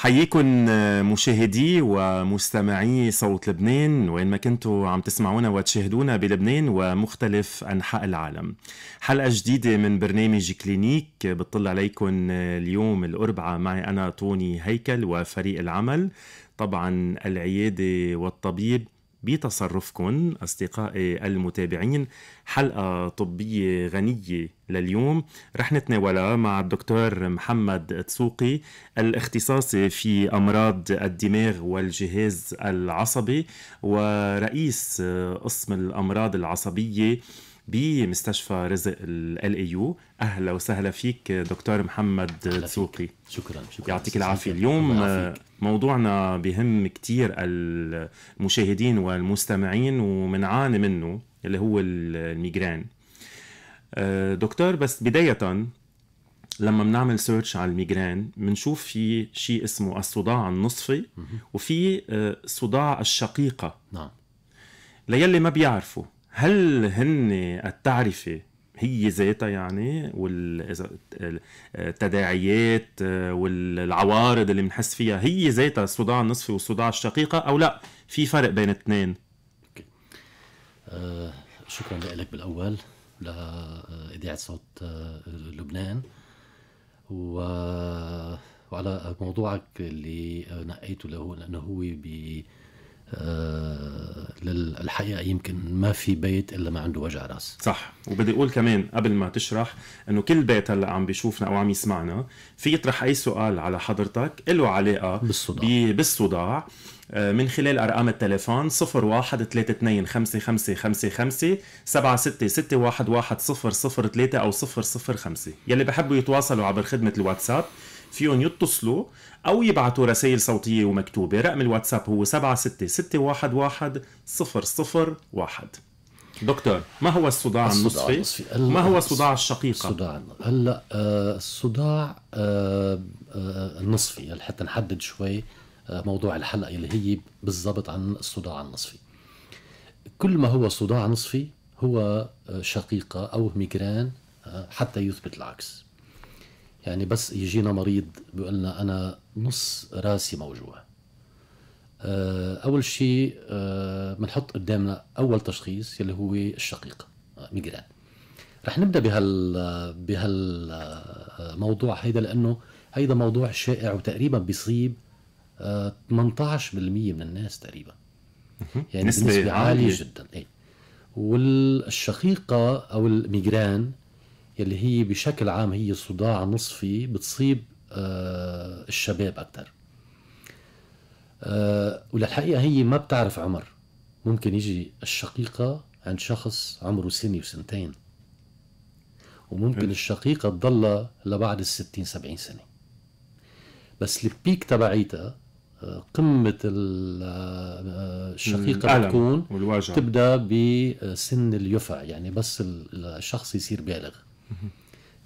حييكم آه، مشاهدي ومستمعي صوت لبنان وين ما كنتوا عم تسمعونا وتشاهدونا بلبنان ومختلف انحاء العالم. حلقه جديده من برنامج كلينيك بتطل عليكم آه، اليوم الاربعاء معي انا طوني هيكل وفريق العمل طبعا العياده والطبيب بتصرفكم أصدقائي المتابعين حلقة طبية غنية لليوم رح نتناولها مع الدكتور محمد تسوقي الاختصاصي في أمراض الدماغ والجهاز العصبي ورئيس قسم الأمراض العصبية بمستشفى رزق ال اي يو اهلا وسهلا فيك دكتور محمد دسوقي شكرا شكرا يعطيك العافيه اليوم موضوعنا بهم كثير المشاهدين والمستمعين ومنعاني منه اللي هو الميجران آه، دكتور بس بدايه لما بنعمل سيرش على الميجران بنشوف في شيء اسمه الصداع النصفي وفي آه، صداع الشقيقه نعم ليلي ما بيعرفوا هل هن التعرفه هي ذاتها يعني والتداعيات والعوارض اللي بنحس فيها هي ذاتها الصداع النصفي والصداع الشقيقه او لا في فرق بين الاثنين آه، شكرا لك بالاول لاذاعه آه، صوت آه، لبنان و وعلى موضوعك اللي نقيته له لانه هو ب آه، للحقيقه يمكن ما في بيت الا ما عنده وجع راس صح وبدي اقول كمان قبل ما تشرح انه كل بيت هلا عم بيشوفنا او عم يسمعنا في يطرح اي سؤال على حضرتك له علاقه بالصداع بالصداع آه، من خلال ارقام التليفون 01 32 5555 7661 3 او 005 يلي بحبوا يتواصلوا عبر خدمه الواتساب 0900 فيهم يتصلوا او يبعثوا رسائل صوتيه ومكتوبه رقم الواتساب هو 76611 دكتور ما هو الصداع, الصداع النصفي, النصفي. ما هو الصداع الشقيقه الصداع هلا آه، الصداع آه، آه، النصفي يعني حتى نحدد شوي موضوع الحلقه اللي هي بالضبط عن الصداع النصفي كل ما هو صداع نصفي هو شقيقه او ميجرين حتى يثبت العكس يعني بس يجينا مريض بيقول لنا انا نص راسي موجوع آه، اول شيء بنحط آه، قدامنا اول تشخيص اللي هو الشقيق آه، ميجران رح نبدا بهال بهالموضوع هيدا لانه هيدا موضوع شائع وتقريبا بيصيب 18% من الناس تقريبا يعني نسبة عالية جدا ايه والشقيقة او الميجران يلي هي بشكل عام هي صداع نصفي بتصيب آه، الشباب اكثر آه، وللحقيقه هي ما بتعرف عمر ممكن يجي الشقيقه عند شخص عمره سنه وسنتين وممكن الشقيقه تضلها لبعد ال 60 70 سنه بس البيك تبعيتها آه، قمة الشقيقة بتكون تبدأ بسن اليفع يعني بس الشخص يصير بالغ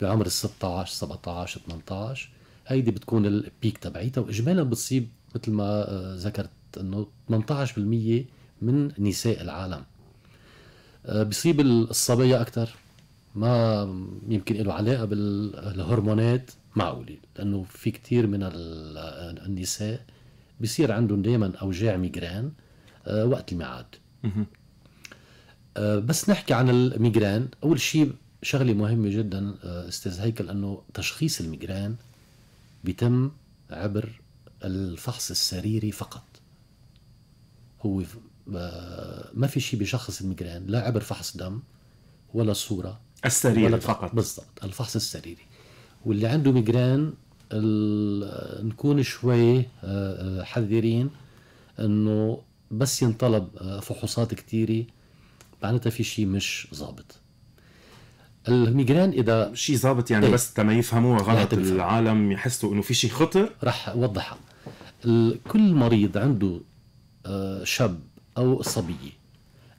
بعمر ال 16 17 18 هيدي بتكون البيك تبعيتها واجمالا بتصيب مثل ما آه، ذكرت انه 18% من نساء العالم آه، بصيب الصبايا اكثر ما يمكن له علاقه بالهرمونات معقوله لانه في كثير من آه، النساء بصير عندهم دائما اوجاع ميجران وقت الميعاد بس نحكي عن الميجران اول شيء شغلة مهمة جدا آه، استاذ هيكل انه تشخيص الميجران بيتم عبر الفحص السريري فقط هو آه، ما في شيء بيشخص الميجران لا عبر فحص دم ولا صورة السريري ولا فقط بالضبط الفحص السريري واللي عنده ميجران نكون شوي آه، حذرين انه بس ينطلب فحوصات كثيره معناتها في شيء مش ظابط الميجرين اذا شيء ظابط يعني إيه. بس تما يفهموها غلط العالم يحسوا انه في شيء خطر راح اوضحها كل مريض عنده آه، شاب او صبيه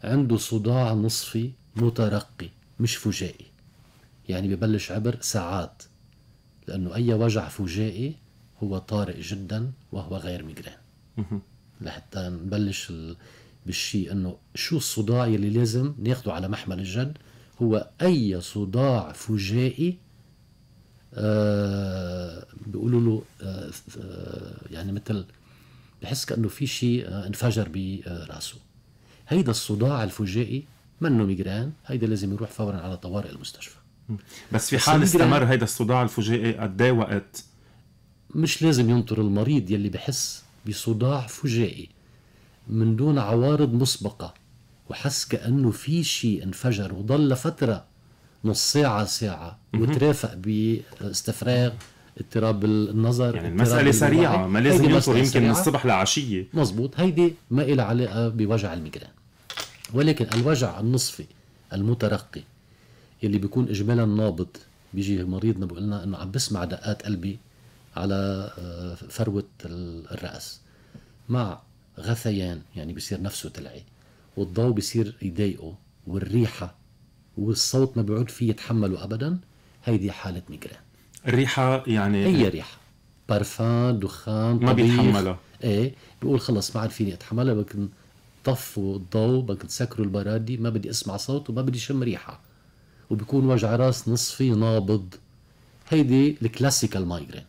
عنده صداع نصفي مترقي مش فجائي يعني ببلش عبر ساعات لانه اي وجع فجائي هو طارئ جدا وهو غير ميجرين لحتى نبلش بالشيء انه شو الصداع اللي لازم ناخده على محمل الجد هو أي صداع فجائي آه بيقولوا له آه،, آه يعني مثل بحس كأنه في شيء آه انفجر براسه هيدا الصداع الفجائي منه ميجران هيدا لازم يروح فورا على طوارئ المستشفى بس في حال استمر هيدا الصداع الفجائي قد ايه وقت مش لازم ينطر المريض يلي بحس بصداع فجائي من دون عوارض مسبقه وحس كانه في شيء انفجر وضل لفتره نص ساعه ساعه وترافق باستفراغ اضطراب النظر يعني المسألة سريعة ما لازم ينطر يمكن من الصبح لعشية مزبوط هيدي ما إلها علاقة بوجع الميغرين ولكن الوجع النصفي المترقي اللي بيكون إجمالا نابض بيجي مريضنا بيقول لنا انه عم بسمع دقات قلبي على آه، فروه الراس مع غثيان يعني بيصير نفسه تلعي والضوء بيصير يضايقه والريحه والصوت ما بيعود فيه يتحمله ابدا هيدي حاله ميجرين الريحه يعني اي ريحه برفان دخان ما بيتحملها ايه بيقول خلص ما عاد فيني اتحملها بكن طفوا الضوء بكن تسكروا البرادي ما بدي اسمع صوت وما بدي شم ريحه وبكون وجع راس نصفي نابض هيدي الكلاسيكال مايجرين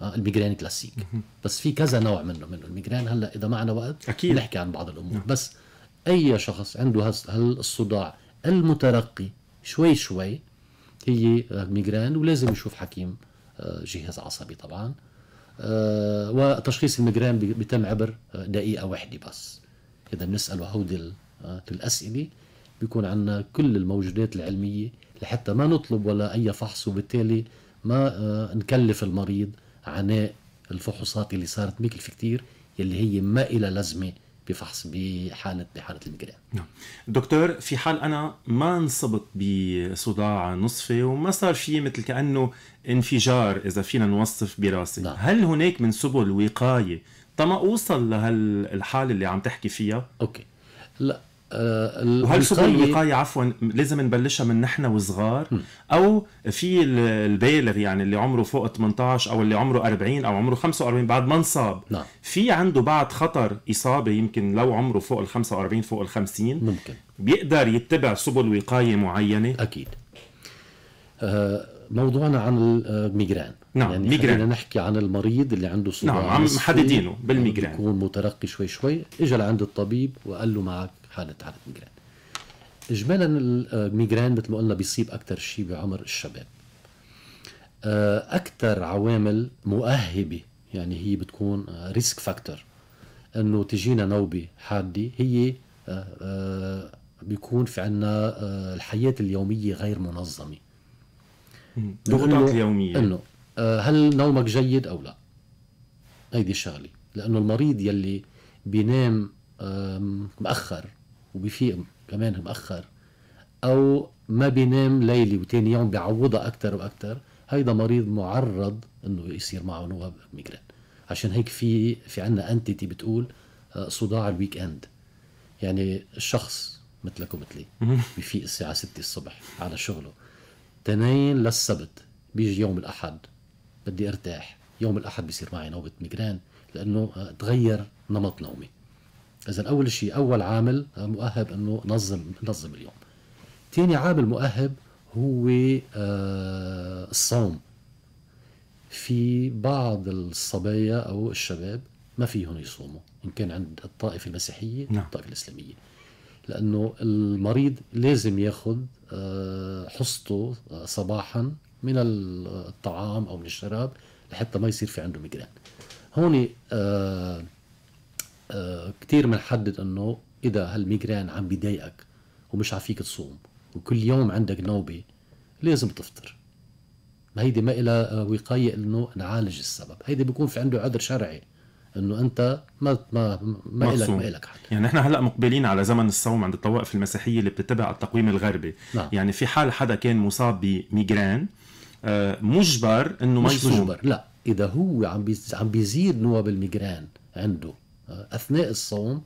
آه، الميجرين كلاسيك بس في كذا نوع منه منه الميجرين هلا اذا معنا وقت أكيد. نحكي عن بعض الامور نعم. بس أي شخص عنده هالصداع المترقي شوي شوي هي الميغران ولازم يشوف حكيم آه، جهاز عصبي طبعا آه، وتشخيص الميجران بيتم عبر آه، دقيقة واحدة بس إذا بنسأله هودي الأسئلة بيكون عندنا كل الموجودات العلمية لحتى ما نطلب ولا أي فحص وبالتالي ما نكلف المريض عناء الفحوصات اللي صارت مكلفة كثير يلي هي ما إلى لازمة بفحص بحاله بحاله الميجرين نعم دكتور في حال انا ما انصبت بصداع نصفي وما صار شيء مثل كانه انفجار اذا فينا نوصف براسي نعم. هل هناك من سبل وقايه طما اوصل لهالحاله اللي عم تحكي فيها اوكي لا آه، وهل سبل الوقايه عفوا لازم نبلشها من نحن وصغار او في البالغ يعني اللي عمره فوق 18 او اللي عمره 40 او عمره 45 بعد ما انصاب نعم. في عنده بعد خطر اصابه يمكن لو عمره فوق ال 45 فوق ال 50 ممكن بيقدر يتبع سبل وقايه معينه اكيد آه، موضوعنا عن آه، الميجران نعم يعني ميجران نحكي عن المريض اللي عنده صداع نعم عم محددينه بالميجران بيكون مترقي شوي شوي اجى لعند الطبيب وقال له معك حاله حاله ميغران اجمالا الميغران مثل ما قلنا بيصيب اكثر شيء بعمر الشباب آه، اكثر عوامل مؤهبه يعني هي بتكون ريسك فاكتور انه تجينا نوبه حاده هي آه، آه، بيكون في عنا الحياه اليوميه غير منظمه ضغوطات اليوميه انه هل نومك جيد او لا هيدي الشغله لانه المريض يلي بينام مأخر وبفيق كمان مأخر أو ما بينام ليلي وتاني يوم بيعوضها أكثر وأكثر هيدا مريض معرض انه يصير معه نوبه ميجرين عشان هيك في في عندنا انتيتي بتقول آه، صداع الويك اند يعني الشخص مثلك ومثلي بفيق الساعه 6 الصبح على شغله تنين للسبت بيجي يوم الاحد بدي ارتاح يوم الاحد بيصير معي نوبه ميجرين لانه آه، تغير نمط نومي اذا اول شيء اول عامل مؤهب انه نظم نظم اليوم ثاني عامل مؤهب هو آه، الصوم في بعض الصبايا او الشباب ما فيهم يصوموا ان كان عند الطائفه المسيحيه نعم. الطائفه الاسلاميه لانه المريض لازم ياخذ آه، حصته آه، صباحا من الطعام او من الشراب لحتى ما يصير في عنده ميجران هون آه، كثير بنحدد انه اذا هالميجرين عم بيضايقك ومش عم فيك تصوم وكل يوم عندك نوبه لازم تفطر ما هيدي ما إلى وقايه انه نعالج السبب هيدي بيكون في عنده عذر شرعي انه انت ما ما ما الك ما الك حل يعني نحن هلا مقبلين على زمن الصوم عند الطوائف المسيحيه اللي بتتبع التقويم الغربي نعم. يعني في حال حدا كان مصاب بميجرين آه، مجبر انه ما يصوم مجبر لا اذا هو عم عم بيزيد نوب الميجرين عنده آه، اثناء الصوم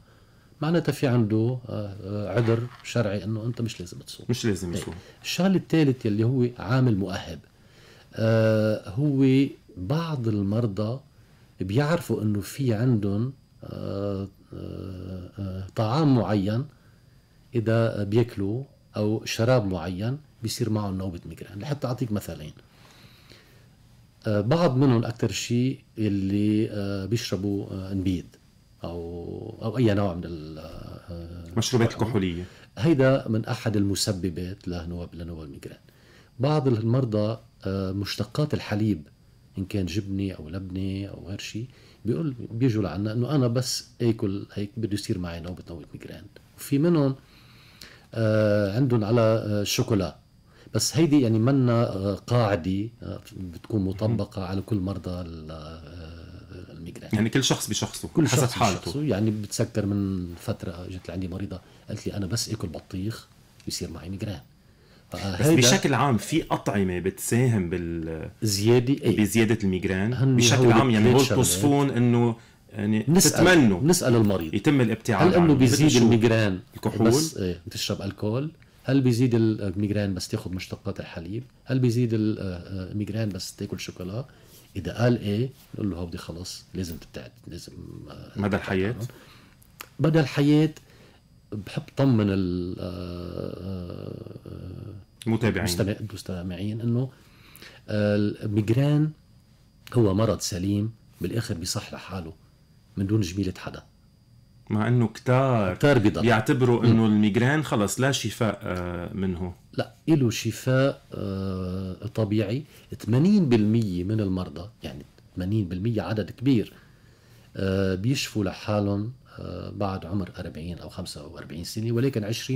معناتها في عنده آه، آه، عذر شرعي انه انت مش لازم تصوم مش لازم يصوم إيه. الشغله الثالث اللي هو عامل مؤهب هو بعض المرضى بيعرفوا انه في عندهم طعام معين اذا بياكلوا او شراب معين بيصير معه نوبه ميجران لحتى اعطيك مثلين بعض منهم اكثر شيء اللي بيشربوا نبيد او او اي نوع من المشروبات الكحوليه هيدا من احد المسببات لنوب لنوب الميغرين بعض المرضى آه، مشتقات الحليب ان كان جبني او لبني او غير شيء بيقول بيجوا لعنا انه انا بس اكل هيك بده يصير معي نوبه نوبه ميغرين وفي منهم آه، عندهم على الشوكولا آه، بس هيدي يعني منا قاعده بتكون مطبقه على كل مرضى الفكره يعني كل شخص بشخصه كل حسب شخص حالته بشخصه يعني بتسكر من فتره جت لعندي مريضه قالت لي انا بس اكل بطيخ بيصير معي ميغران بس بشكل عام في اطعمه بتساهم بال زياده ايه؟ بزياده الميغران بشكل عام يعني بتوصفون انه يعني نسأل تتمنوا نسال المريض يتم الابتعاد هل انه يعني بيزيد الميغران الكحول بس ايه بتشرب الكحول هل بيزيد الميغران بس تاخذ مشتقات الحليب هل بيزيد آه، آه، الميغران بس تاكل شوكولا اذا قال ايه نقول له هودي خلص لازم تبتعد لازم آه، مدى الحياه مدى الحياه بحب طمن ال المتابعين آه، آه، المستمعين انه الميجران هو مرض سليم بالاخر بيصح لحاله من دون جميله حدا مع انه كتار كتار بيعتبروا انه الميجرين خلص لا شفاء آه، منه لا له شفاء آه، طبيعي 80% من المرضى يعني 80% عدد كبير آه، بيشفوا لحالهم بعد عمر 40 او 45 سنه ولكن 20%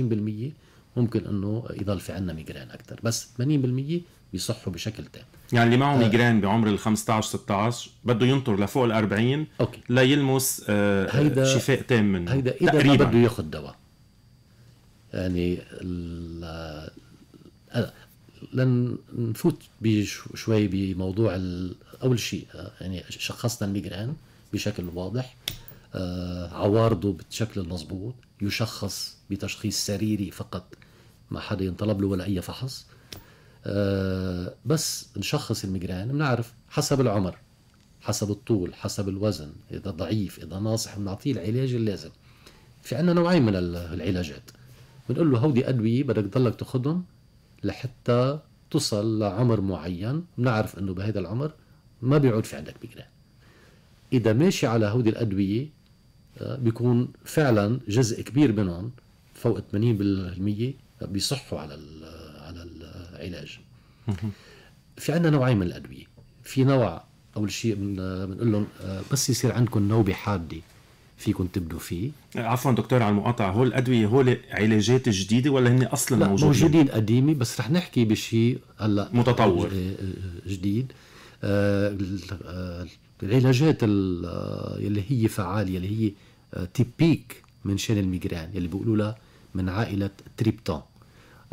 ممكن انه يضل في عندنا ميجرين اكثر بس 80% بيصحوا بشكل تام يعني اللي معه آه. ميجران بعمر ال 15 16 بده ينطر لفوق ال 40 اوكي ليلمس آه هيدا شفاء تام منه هيدا اذا تقريبا ما بده ياخذ دواء يعني آه، لن نفوت شوي بموضوع اول شيء آه، يعني شخصنا الميجران بشكل واضح آه عوارضه بالشكل المضبوط يشخص بتشخيص سريري فقط ما حدا ينطلب له ولا اي فحص آه، بس نشخص الميجران بنعرف حسب العمر حسب الطول حسب الوزن اذا ضعيف اذا ناصح بنعطيه العلاج اللازم في عندنا نوعين من العلاجات بنقول له هودي ادويه بدك تضلك تاخذهم لحتى تصل لعمر معين بنعرف انه بهذا العمر ما بيعود في عندك ميجران اذا ماشي على هودي الادويه آه، بيكون فعلا جزء كبير منهم فوق 80% بيصحوا على علاج في عندنا نوعين من الادويه في نوع اول شيء بنقول لهم آه، بس يصير عندكم نوبه حاده فيكم تبدوا فيه آه، عفوا دكتور على المقاطعه هول الادويه هول علاجات جديده ولا هن اصلا لا موجودين موجودين قديمه بس رح نحكي بشيء هلا متطور آه، جديد العلاجات اللي هي فعاله اللي هي تيبيك من شان الميجران اللي بيقولوا لها من عائله تريبتون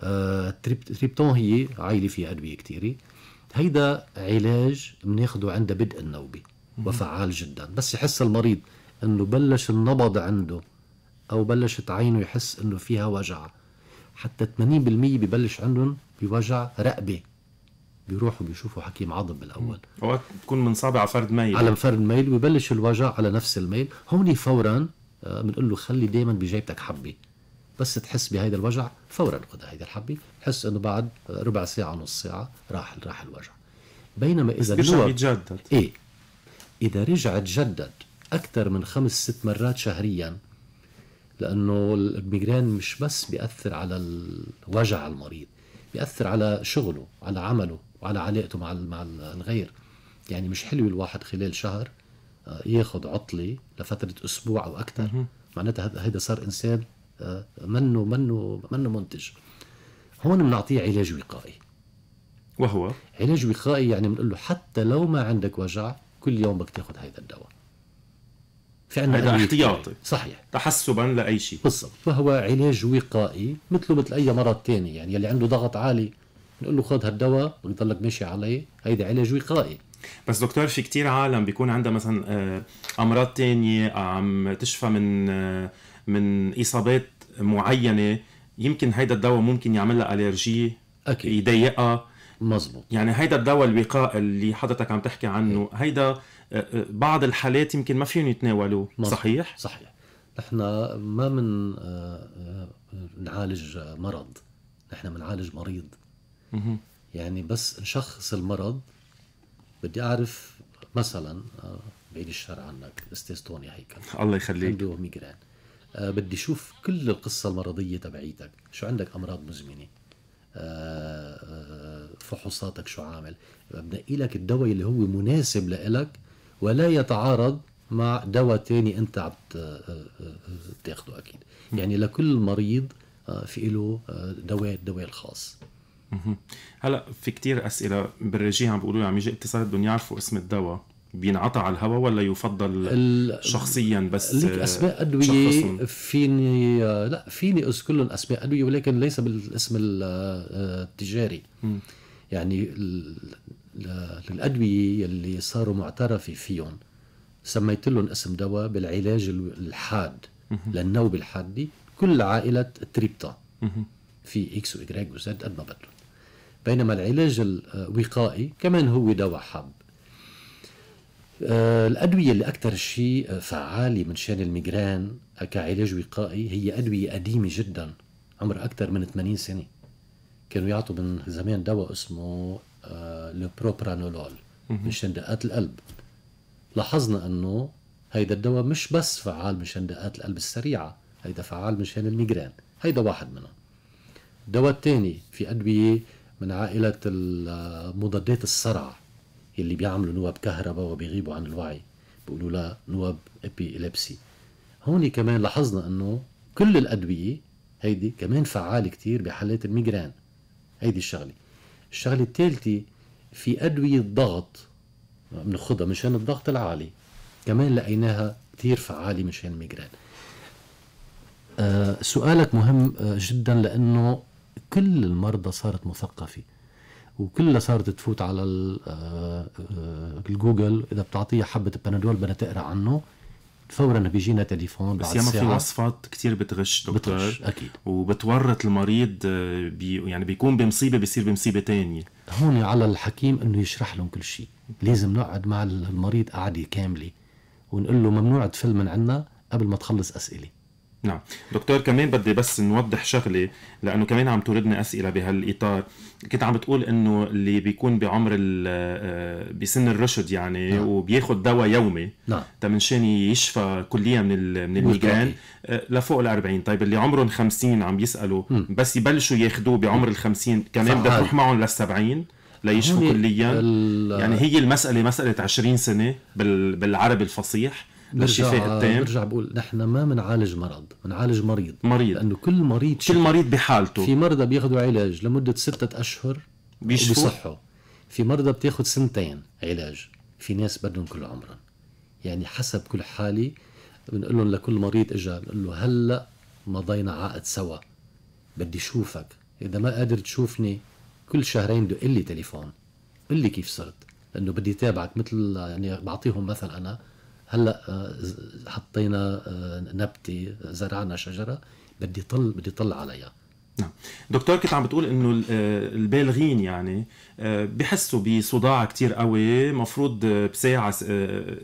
آه، تريبتون هي عايله فيها ادويه كثيره هيدا علاج بناخده عند بدء النوبه وفعال جدا بس يحس المريض انه بلش النبض عنده او بلشت عينه يحس انه فيها وجع حتى 80% ببلش عندهم بوجع رقبه بيروحوا بيشوفوا حكيم عظم بالاول اوقات بتكون منصابه على فرد ميل على فرد ميل ويبلش الوجع على نفس الميل هون فورا آه، بنقول له خلي دائما بجيبتك حبه بس تحس بهيدا الوجع فورا خذ هيدي الحبه تحس انه بعد ربع ساعه نص ساعه راح راح الوجع بينما اذا رجع يتجدد ايه اذا رجع تجدد اكثر من خمس ست مرات شهريا لانه الميجرين مش بس بياثر على الوجع المريض بياثر على شغله على عمله وعلى علاقته مع مع الغير يعني مش حلو الواحد خلال شهر آه، ياخذ عطله لفتره اسبوع او اكثر معناتها هذا صار انسان منه منه منه منتج هون بنعطيه علاج وقائي وهو علاج وقائي يعني بنقول له حتى لو ما عندك وجع كل يوم بدك تاخذ هذا الدواء في عندنا هذا احتياطي صحيح تحسبا لاي شيء بالضبط فهو علاج وقائي مثله مثل اي مرض ثاني يعني يلي عنده ضغط عالي بنقول له خذ هالدواء ويضلك ماشي عليه هيدا علاج وقائي بس دكتور في كتير عالم بيكون عندها مثلا آه، امراض تانية عم تشفى من آه، من اصابات معينه يمكن هيدا الدواء ممكن يعمل لها الرجي اكيد يضيقها مزبوط يعني هيدا الدواء الوقائي اللي حضرتك عم تحكي عنه إيه. هيدا آه، آه، بعض الحالات يمكن ما فيهم يتناولوه صحيح صحيح نحن ما من آه، نعالج مرض نحن بنعالج مريض مه. يعني بس نشخص المرض بدي اعرف مثلا بعيد الشر عنك استيستونيا هيكل الله يخليك عنده ميغرين آه، بدي اشوف كل القصه المرضيه تبعيتك شو عندك امراض مزمنه آه، آه، فحوصاتك شو عامل بنقي لك الدواء اللي هو مناسب لإلك ولا يتعارض مع دواء تاني انت عم تاخده اكيد يعني لكل مريض في له دواء الدواء الخاص هلا في كتير اسئله بالرجيه عم بيقولوا عم يجي اتصال بدهم يعرفوا اسم الدواء بينعطى على الهواء ولا يفضل شخصيا بس ليك اسماء ادويه فيني لا فيني اذكر لهم اسماء ادويه ولكن ليس بالاسم التجاري م. يعني الادويه اللي صاروا معترفه فيهم سميت لهم اسم دواء بالعلاج الحاد للنوب الحاده كل عائله تريبتا في اكس واجراج وزد قد ما بدهم بينما العلاج الوقائي آه، كمان هو دواء حاد آه، الأدوية اللي أكثر شيء فعالة من شان الميغران كعلاج وقائي هي أدوية قديمة جدا عمرها أكثر من 80 سنة كانوا يعطوا من زمان دواء اسمه البروبرانولول آه، مشان دقات القلب لاحظنا انه هيدا الدواء مش بس فعال مشان دقات القلب السريعه هيدا فعال مشان الميغران هيدا واحد منهم الدواء الثاني في ادويه من عائله آه، مضادات الصرع يلي بيعملوا نوب كهرباء وبيغيبوا عن الوعي بيقولوا لها نوب ابيليبسي هون كمان لاحظنا انه كل الادويه هيدي كمان فعاله كتير بحالات الميجران هيدي الشغله الشغله الثالثه في ادويه ضغط بناخذها مشان الضغط العالي كمان لقيناها كتير فعاله مشان الميجران آه، سؤالك مهم آه، جدا لانه كل المرضى صارت مثقفه وكلها صارت تفوت على آه، آه، الجوجل اذا بتعطيها حبه بنادول بدها تقرا عنه فورا بيجينا تليفون بعد بس ياما في وصفات كثير بتغش دكتور بتغش اكيد وبتورط المريض آه، بي يعني بيكون بمصيبه بيصير بمصيبه تانية هون على الحكيم انه يشرح لهم كل شيء لازم نقعد مع المريض قعده كامله ونقول له ممنوع تفل من عنا قبل ما تخلص اسئله نعم دكتور كمان بدي بس نوضح شغله لانه كمان عم توردني اسئله بهالاطار كنت عم بتقول انه اللي بيكون بعمر آه، بسن الرشد يعني نعم. وبياخذ دواء يومي نعم تمنشان يشفى كليا من من الميجران آه، لفوق ال 40 طيب اللي عمرهم 50 عم يسالوا بس يبلشوا ياخذوه بعمر ال 50 كمان بدها تروح معهم لل 70 ليشفوا كليا يعني هي المساله مساله 20 سنه بالعربي الفصيح للشفاء التام برجع بقول نحن ما بنعالج مرض بنعالج مريض مريض لانه كل مريض كل مريض بحالته في مرضى بياخذوا علاج لمده ستة اشهر بيصحوا في مرضى بتاخذ سنتين علاج في ناس بدهم كل عمرهم يعني حسب كل حالي بنقول لهم لكل مريض اجى بنقول له هلا مضينا عقد سوا بدي شوفك اذا ما قادر تشوفني كل شهرين دق لي تليفون قل لي كيف صرت لانه بدي تابعك مثل يعني بعطيهم مثل انا هلا آه، حطينا آه، نبته آه، زرعنا شجره بدي طل بدي طل عليها نعم دكتور كنت عم بتقول انه البالغين يعني بحسوا بصداع كتير قوي مفروض بساعه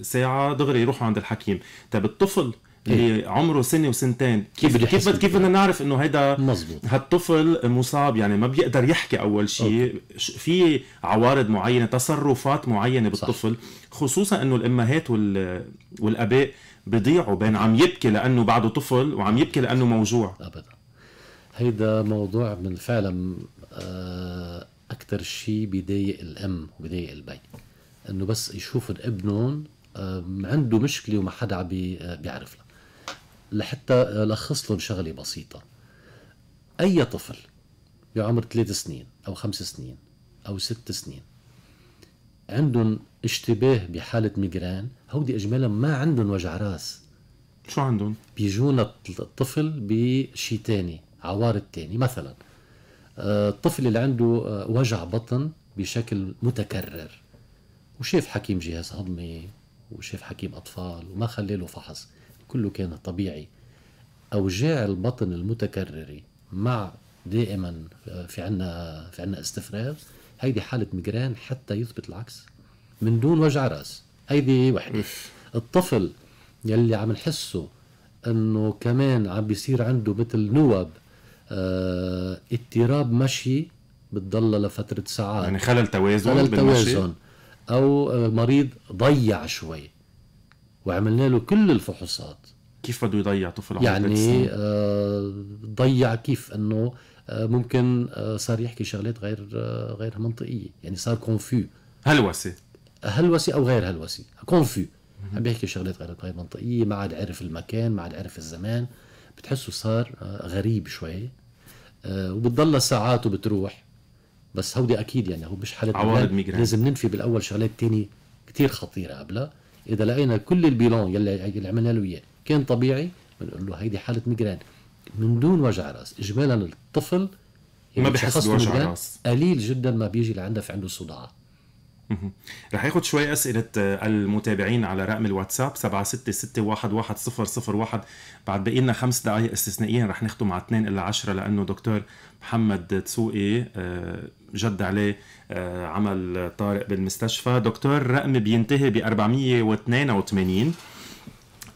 ساعه دغري يروحوا عند الحكيم طيب الطفل اللي إيه. عمره سنه وسنتين كيف كيف كيف بدنا نعرف انه هيدا مزبوط. هالطفل مصاب يعني ما بيقدر يحكي اول شيء في عوارض معينه تصرفات معينه بالطفل صح. خصوصا انه الامهات وال... والاباء بيضيعوا بين عم يبكي لانه بعده طفل وعم يبكي لانه موجوع ابدا هيدا موضوع من فعلا آه، اكثر شيء بيضايق الام وبيضايق البي انه بس يشوف ابنهم آه، عنده مشكله وما حدا عم آه، بيعرف لها لحتى لخص لهم شغله بسيطه اي طفل بعمر ثلاث سنين او خمس سنين او ست سنين عندهم اشتباه بحالة ميجران هودي اجمالا ما عندهم وجع راس شو عندهم؟ بيجونا الطفل بشيء تاني عوارض تاني مثلا آه، الطفل اللي عنده آه، وجع بطن بشكل متكرر وشاف حكيم جهاز هضمي وشاف حكيم اطفال وما خلى له فحص كله كان طبيعي أوجاع البطن المتكررة مع دائما في عنا في عنا استفراغ هيدي حالة ميجران حتى يثبت العكس من دون وجع راس هيدي وحدة الطفل يلي عم نحسه انه كمان عم بيصير عنده مثل نوب اه اضطراب مشي بتضلها لفترة ساعات يعني خلل توازن خلل توازن أو آه، مريض ضيع شوي وعملنا له كل الفحوصات كيف بده يضيع طفل يعني آه ضيع كيف انه آه ممكن آه صار يحكي شغلات غير آه غير منطقيه يعني صار كونفيو هلوسه هلوسه او غير هلوسه كونفيو عم بيحكي شغلات غير غير منطقيه ما عاد عرف المكان ما عاد عرف الزمان بتحسه صار آه، غريب شوي آه، وبتضلها ساعات وبتروح بس هودي اكيد يعني هو مش حاله عوارض لازم ننفي بالاول شغلات تانية كثير خطيره قبلها اذا لقينا كل البيلون يلي, عملنا له اياه كان طبيعي بنقول له هيدي حاله ميجرين من دون وجع راس اجمالا الطفل ما يعني بحس بوجع راس قليل جدا ما بيجي لعندها في عنده صداعات رح ياخد شوي اسئله آه، المتابعين على رقم الواتساب 766111001 بعد باقي لنا خمس دقائق استثنائيا رح نختم على 2 الا 10 لانه دكتور محمد تسوقي آه، جد عليه آه، عمل طارئ بالمستشفى دكتور رقم بينتهي ب 482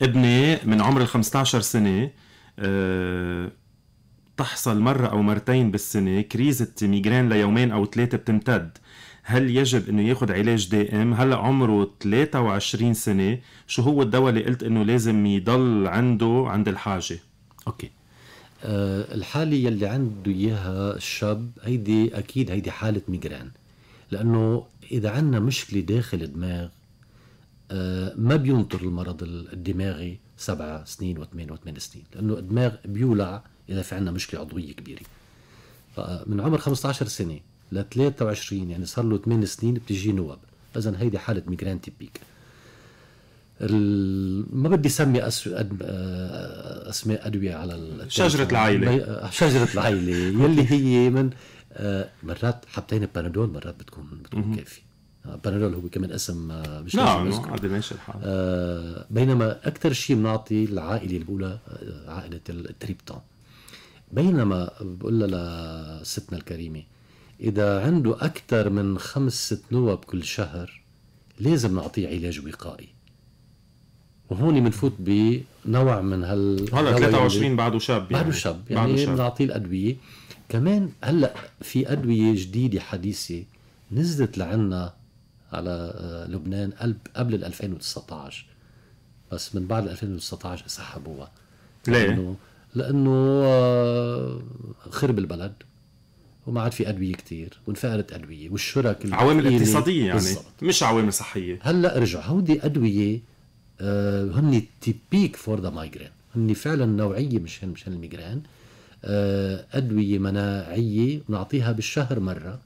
ابني من عمر ال 15 سنه تحصل مرة أو مرتين بالسنة كريزة ميجرين ليومين أو ثلاثة بتمتد هل يجب انه ياخذ علاج دائم هلا عمره 23 سنه شو هو الدواء اللي قلت انه لازم يضل عنده عند الحاجه اوكي أه الحالة يلي عنده إياها الشاب هيدي أكيد هيدي حالة ميجران لأنه إذا عندنا مشكلة داخل الدماغ أه ما بينطر المرض الدماغي سبعة سنين وثمان وثمان سنين لأنه الدماغ بيولع إذا في عندنا مشكلة عضوية كبيرة من عمر 15 سنة ل 23 يعني صار له 8 سنين بتجي نوب اذا هيدي حاله ميجرين تيبيك ما بدي اسمي أس... أد... آه، اسماء ادويه على شجره العائله آه، شجره العائله يلي هي من آه، مرات حبتين بانادول مرات بتكون بتكون كافيه بانادول هو كمان اسم مش نعم, نعم، عادي ماشي الحال آه بينما اكثر شيء بنعطي العائله الاولى عائله التريبتون بينما بقول لها لستنا الكريمه إذا عنده أكثر من خمس ست نوب كل شهر لازم نعطيه علاج وقائي وهون بنفوت بنوع من هال هلا 23 يعني بعده شاب يعني بعده شاب يعني بنعطيه الادويه كمان هلا في ادويه جديده حديثه نزلت لعنا على آه، لبنان قبل ال 2019 بس من بعد 2019 سحبوها ليه؟ لانه لانه آه، خرب البلد وما عاد في ادويه كثير وانفقرت ادويه والشرك عوامل يعني اقتصاديه يعني بالزبط. مش عوامل صحيه هلا رجع هودي ادويه آه هن تيبيك فور ذا مايجرين هن فعلا نوعيه مشان مشان الميجرين آه ادويه مناعيه بنعطيها بالشهر مره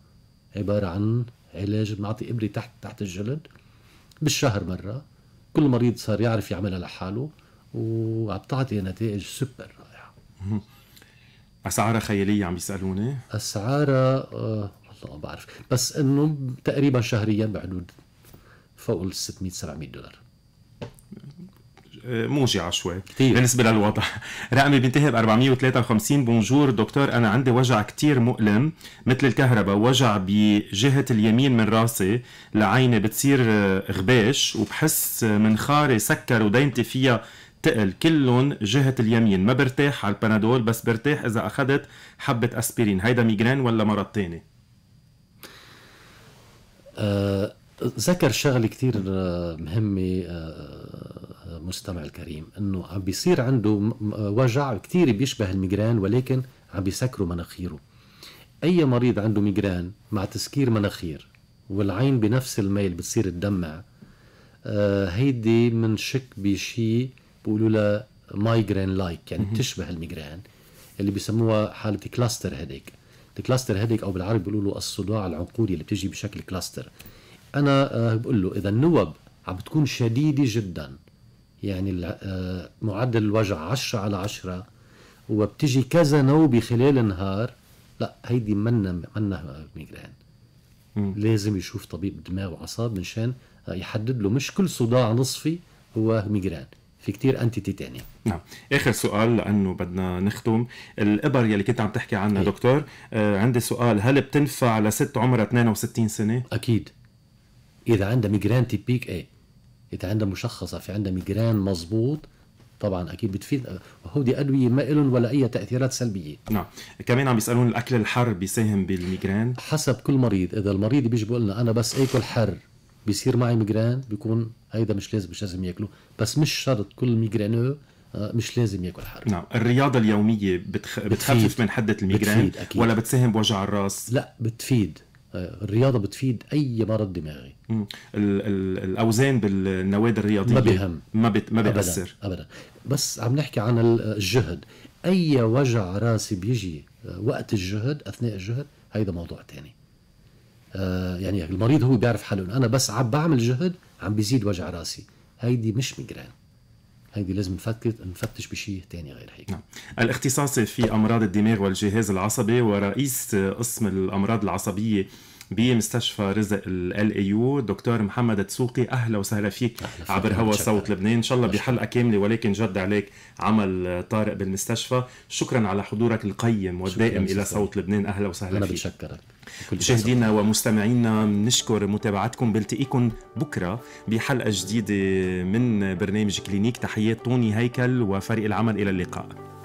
عباره عن علاج بنعطي ابره تحت تحت الجلد بالشهر مره كل مريض صار يعرف يعملها لحاله وعم تعطي نتائج سوبر رائعه اسعارها خياليه عم يسالوني اسعارها آه والله ما بعرف بس انه تقريبا شهريا بحدود فوق ال 600 700 دولار آه، موجعة شوي كتير. بالنسبة للوضع رقمي بينتهي ب 453 بونجور دكتور أنا عندي وجع كتير مؤلم مثل الكهرباء وجع بجهة اليمين من راسي لعيني بتصير آه، غباش وبحس آه، منخاري سكر ودينتي فيها تقل كلهم جهة اليمين ما برتاح على البنادول بس برتاح إذا أخذت حبة أسبرين هيدا ميجرين ولا مرض تاني أه ذكر شغله كثير أه، مهمه أه، مستمع الكريم انه عم بيصير عنده وجع كثير بيشبه الميجران ولكن عم بيسكروا مناخيره اي مريض عنده ميجران مع تسكير مناخير والعين بنفس الميل بتصير تدمع أه، هيدي منشك بشيء بيقولوا لها مايجرين لايك يعني بتشبه الميجرين اللي بيسموها حاله كلاستر هيديك الكلاستر هيديك او بالعربي بيقولوا له الصداع العنقودي اللي بتيجي بشكل كلاستر انا آه، بقول له اذا النوب عم بتكون شديده جدا يعني آه، معدل الوجع 10 على 10 وبتجي كذا نوبه خلال النهار لا هيدي منا منا ميجرين لازم يشوف طبيب دماغ وعصاب منشان آه، يحدد له مش كل صداع نصفي هو ميجرين في كتير انتيتي تانية نعم اخر سؤال لانه بدنا نختم الابر يلي كنت عم تحكي عنها إيه. دكتور آه عندي سؤال هل بتنفع لست عمرها 62 سنه اكيد اذا عندها ميجران تيبيك ايه اذا عندها مشخصه في عندها ميجران مظبوط طبعا اكيد بتفيد هودي ادويه ما لهم ولا اي تاثيرات سلبيه نعم كمان عم يسالون الاكل الحر بيساهم بالميجران حسب كل مريض اذا المريض بيجي بيقول لنا انا بس اكل حر بيصير معي ميجران بيكون هيدا مش لازم مش لازم ياكله بس مش شرط كل ميجرانو آه، مش لازم ياكل حر نعم الرياضه اليوميه بتخ... بتخفف من حده الميجران بتفيد أكيد. ولا بتساهم بوجع الراس لا بتفيد آه، الرياضه بتفيد اي مرض دماغي ال ال الاوزان بالنوادي الرياضيه ما بهم ما بت... ما بتاثر أبداً. ابدا بس عم نحكي عن الجهد اي وجع راسي بيجي آه، وقت الجهد اثناء الجهد هيدا موضوع ثاني آه، يعني المريض هو بيعرف حاله انا بس عم بعمل جهد عم بيزيد وجع راسي هيدي مش ميغرين هيدي لازم نفكر نفتش بشيء ثاني غير هيك نعم. الاختصاصي في امراض الدماغ والجهاز العصبي ورئيس قسم الامراض العصبيه بمستشفى رزق ال اي دكتور محمد تسوقي اهلا وسهلا فيك أهلا عبر هوا صوت لبنان ان شاء الله بحلقه كامله ولكن جد عليك عمل طارق بالمستشفى شكرا على حضورك القيم والدائم الى صوت لبنان اهلا وسهلا أنا فيك بشكرك مشاهدينا ومستمعينا بنشكر متابعتكم بلتقيكم بكره بحلقه جديده من برنامج كلينيك تحيات طوني هيكل وفريق العمل الى اللقاء